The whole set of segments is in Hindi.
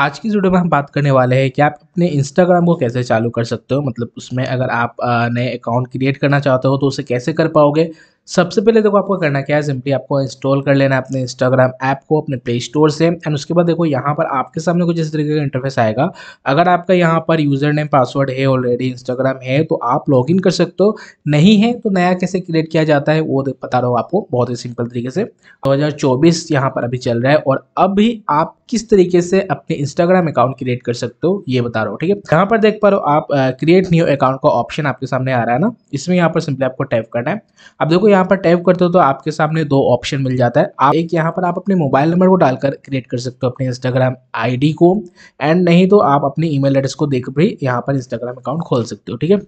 आज की वीडियो में हम बात करने वाले हैं कि आप अपने इंस्टाग्राम को कैसे चालू कर सकते हो मतलब उसमें अगर आप नए अकाउंट क्रिएट करना चाहते हो तो उसे कैसे कर पाओगे सबसे पहले देखो आपको करना क्या है सिंपली आपको इंस्टॉल कर लेना है अपने इंस्टाग्राम ऐप को अपने प्ले स्टोर से एंड उसके बाद देखो यहाँ पर आपके सामने कुछ इस तरीके का इंटरफेस आएगा अगर आपका यहाँ पर यूज़र नेम पासवर्ड है ऑलरेडी इंस्टाग्राम है तो आप लॉग इन कर सकते हो नहीं है तो नया कैसे क्रिएट किया जाता है वो बता रहा हूँ आपको बहुत ही सिंपल तरीके से दो हज़ार पर अभी चल रहा है और अभी आप किस तरीके से अपने इंस्टाग्राम अकाउंट क्रिएट कर सकते हो ये बता रहा हूँ ठीक है यहाँ पर देख पा रहे हो आप क्रिएट न्यू अकाउंट का ऑप्शन आपके सामने आ रहा है ना इसमें यहाँ पर सिंपली आपको टाइप करना है अब देखो यहाँ पर टाइप करते हो तो आपके सामने दो ऑप्शन मिल जाता है आप एक यहाँ पर आप अपने मोबाइल नंबर को डालकर क्रिएट कर सकते हो अपने इंस्टाग्राम आई को एंड नहीं तो आप अपनी ई एड्रेस को देख भी यहाँ पर इंस्टाग्राम अकाउंट खोल सकते हो ठीक है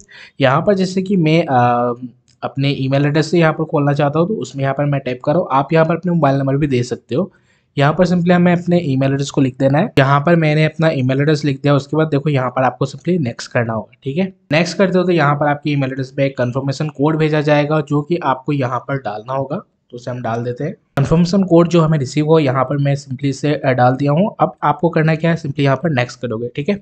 यहाँ पर जैसे कि मैं अपने ईमेल एड्रेस से यहाँ पर खोलना चाहता हूँ तो उसमें यहाँ पर मैं टाइप करो आप यहाँ पर अपने मोबाइल नंबर भी दे सकते हो यहाँ पर सिंपली हमें अपने ईमेल एड्रेस को लिख देना है यहाँ पर मैंने अपना ईमेल एड्रेस लिख दिया उसके बाद देखो यहाँ पर आपको सिंपली नेक्स्ट करना होगा ठीक है नेक्स्ट करते हो तो यहाँ पर आपके ईमेल एड्रेस पे एक कन्फर्मेशन कोड भेजा जाएगा जो कि आपको यहाँ पर डालना होगा तो उसे हम डाल देते हैं कन्फर्मेशन कोड जो हमें रिसीव हो यहाँ पर मैं सिंपली से डाल दिया हूँ अब आपको करना क्या है सिंपली यहाँ पर नेक्स्ट करोगे ठीक है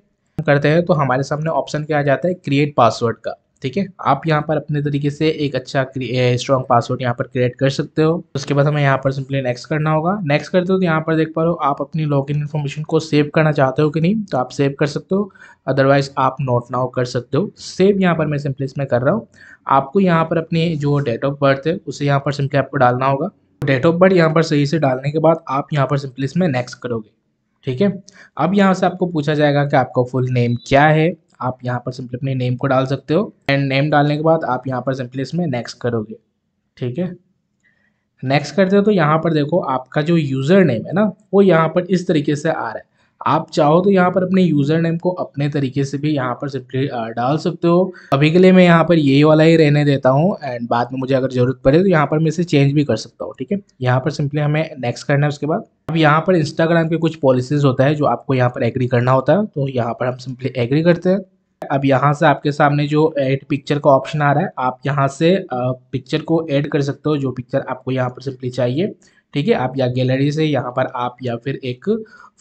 करते हैं तो हमारे सामने ऑप्शन क्या आ जाता है क्रिएट पासवर्ड का ठीक है आप यहाँ पर अपने तरीके से एक अच्छा स्ट्रॉन्ग पासवर्ड यहाँ पर क्रिएट कर सकते हो उसके बाद हमें यहाँ पर सिंपली नेक्स्ट करना होगा नेक्स्ट करते हो तो यहाँ पर देख पा रहे हो आप अपनी लॉग इन इन्फॉर्मेशन को सेव करना चाहते हो कि नहीं तो आप सेव कर सकते हो अदरवाइज आप नोट नाउ कर सकते हो सेव यहाँ पर मैं सिंपली इसमें कर रहा हूँ आपको यहाँ पर अपनी जो डेट ऑफ बर्थ है उसे यहाँ पर सिंपली आपको डालना होगा डेट ऑफ बर्थ यहाँ पर सही से डालने के बाद आप यहाँ पर सिंपली इसमें नेक्स्ट करोगे ठीक है अब यहाँ से आपको पूछा जाएगा कि आपका फुल नेम क्या है आप यहाँ पर सिंपली अपने नेम को डाल सकते हो एंड नेम डालने के बाद आप यहाँ पर सिंपली इसमें नेक्स्ट करोगे ठीक है नेक्स्ट करते हो तो यहाँ पर देखो आपका जो यूज़र नेम है ना वो यहाँ पर इस तरीके से आ रहा है आप चाहो तो यहाँ पर अपने यूज़र नेम को अपने तरीके से भी यहाँ पर सिंपली डाल सकते हो अभी के लिए मैं यहाँ पर यही वाला ही रहने देता हूँ एंड बाद में मुझे अगर ज़रूरत पड़े तो यहाँ पर मैं इसे चेंज भी कर सकता हूँ ठीक है यहाँ पर सिंपली हमें नेक्स्ट करना है उसके बाद अब यहाँ पर इंस्टाग्राम के कुछ पॉलिसीज़ होता है जो आपको यहाँ पर एग्री करना होता है तो यहाँ पर हम सिंपली एग्री करते हैं अब यहाँ से आपके सामने जो एड पिक्चर का ऑप्शन आ रहा है आप यहाँ से पिक्चर को ऐड कर सकते हो जो पिक्चर आपको यहाँ पर सिंपली चाहिए ठीक है आप या गैलरी से यहाँ पर आप या फिर एक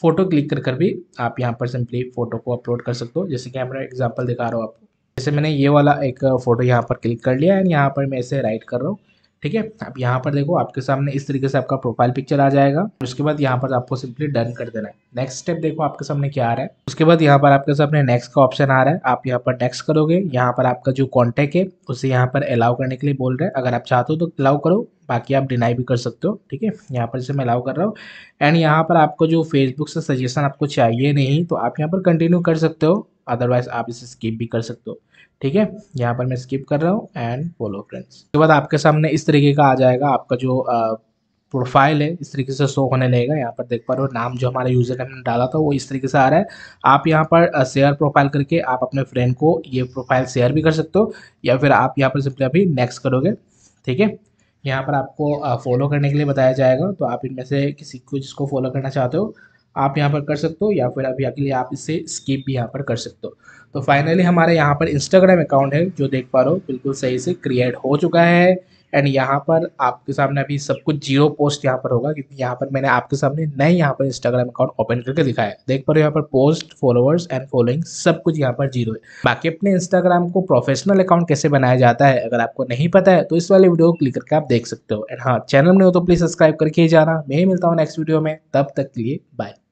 फ़ोटो क्लिक कर कर भी आप यहाँ पर सिंपली फ़ोटो को अपलोड कर सकते हो जैसे कि मैं एग्जाम्पल दिखा रहा हूँ आपको जैसे मैंने ये वाला एक फ़ोटो यहाँ पर क्लिक कर लिया एंड यहाँ पर मैं इसे राइट कर रहा हूँ ठीक है अब यहाँ पर देखो आपके सामने इस तरीके से आपका प्रोफाइल पिक्चर आ जाएगा उसके बाद यहाँ पर आपको सिंपली डन कर देना है नेक्स्ट स्टेप देखो आपके सामने क्या आ रहा है उसके बाद यहाँ पर आपके सामने नेक्स्ट का ऑप्शन आ रहा है आप यहाँ पर नेक्स्ट करोगे यहाँ पर आपका जो कॉन्टेक्ट है उसे यहाँ पर अलाउ करने के लिए बोल रहे हैं अगर आप चाहते हो तो अलाउ करो बाकी आप डिनाई भी कर सकते हो ठीक है यहाँ पर जैसे मैं अलाउ कर रहा हूँ एंड यहाँ पर आपको जो फेसबुक से सजेशन आपको चाहिए नहीं तो आप यहाँ पर कंटिन्यू कर सकते हो अदरवाइज आप इसे स्किप भी कर सकते हो ठीक है यहाँ पर मैं स्किप कर रहा हूँ एंड फॉलो फ्रेंड्स उसके बाद आपके सामने इस तरीके का आ जाएगा आपका जो प्रोफाइल है इस तरीके से शो होने लगेगा यहाँ पर देख पा रहे हो नाम जो हमारा यूज़र ने डाला था वो इस तरीके से आ रहा है आप यहाँ पर शेयर प्रोफाइल करके आप अपने फ्रेंड को ये प्रोफाइल शेयर भी कर सकते हो या फिर आप यहाँ पर सिंपली अभी नेक्स्ट करोगे ठीक है यहाँ पर आपको फॉलो करने के लिए बताया जाएगा तो आप इनमें से किसी को जिसको फॉलो करना चाहते हो आप यहाँ पर कर सकते हो या फिर अभी के लिए आप इसे स्किप भी यहाँ पर कर सकते हो तो फाइनली हमारे यहाँ पर इंस्टाग्राम अकाउंट है जो देख पा रहे हो बिल्कुल सही से क्रिएट हो चुका है एंड यहाँ पर आपके सामने अभी सब कुछ जीरो पोस्ट यहाँ पर होगा क्योंकि यहाँ पर मैंने आपके सामने नए यहाँ पर इंस्टाग्राम अकाउंट ओपन करके दिखाया है देख पा रहे हो यहाँ पर पोस्ट फॉलोअर्स एंड फॉलोइंग सब कुछ यहाँ पर जीरो है बाकी अपने इंस्टाग्राम को प्रोफेशनल अकाउंट कैसे बनाया जाता है अगर आपको नहीं पता है तो इस वाले वीडियो को क्लिक करके आप देख सकते हो एंड हाँ चैनल में हो तो प्लीज सब्सक्राइब करके ही जाना मैं ही मिलता हूँ नेक्स्ट वीडियो में तब तक के लिए बाय